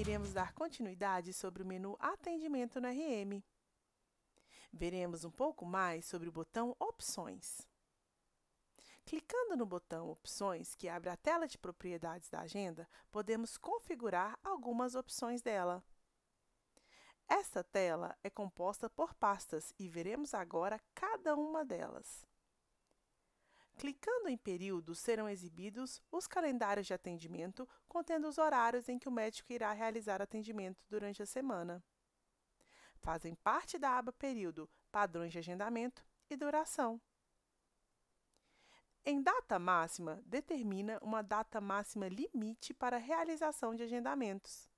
iremos dar continuidade sobre o menu Atendimento no RM. Veremos um pouco mais sobre o botão Opções. Clicando no botão Opções, que abre a tela de propriedades da agenda, podemos configurar algumas opções dela. Esta tela é composta por pastas e veremos agora cada uma delas. Clicando em Período serão exibidos os calendários de atendimento contendo os horários em que o médico irá realizar atendimento durante a semana. Fazem parte da aba Período, Padrões de Agendamento e Duração. Em data máxima, determina uma data máxima limite para a realização de agendamentos.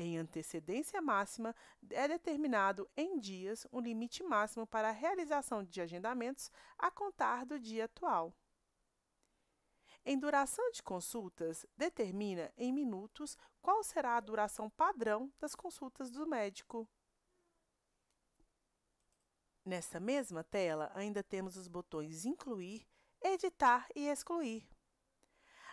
Em antecedência máxima, é determinado em dias um limite máximo para a realização de agendamentos a contar do dia atual. Em duração de consultas, determina em minutos qual será a duração padrão das consultas do médico. Nessa mesma tela, ainda temos os botões Incluir, Editar e Excluir.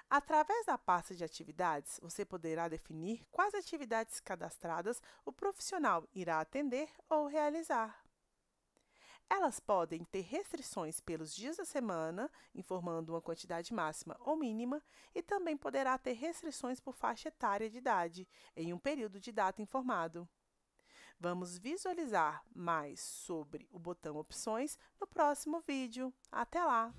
Através da pasta de atividades, você poderá definir quais atividades cadastradas o profissional irá atender ou realizar. Elas podem ter restrições pelos dias da semana, informando uma quantidade máxima ou mínima, e também poderá ter restrições por faixa etária de idade, em um período de data informado. Vamos visualizar mais sobre o botão Opções no próximo vídeo. Até lá!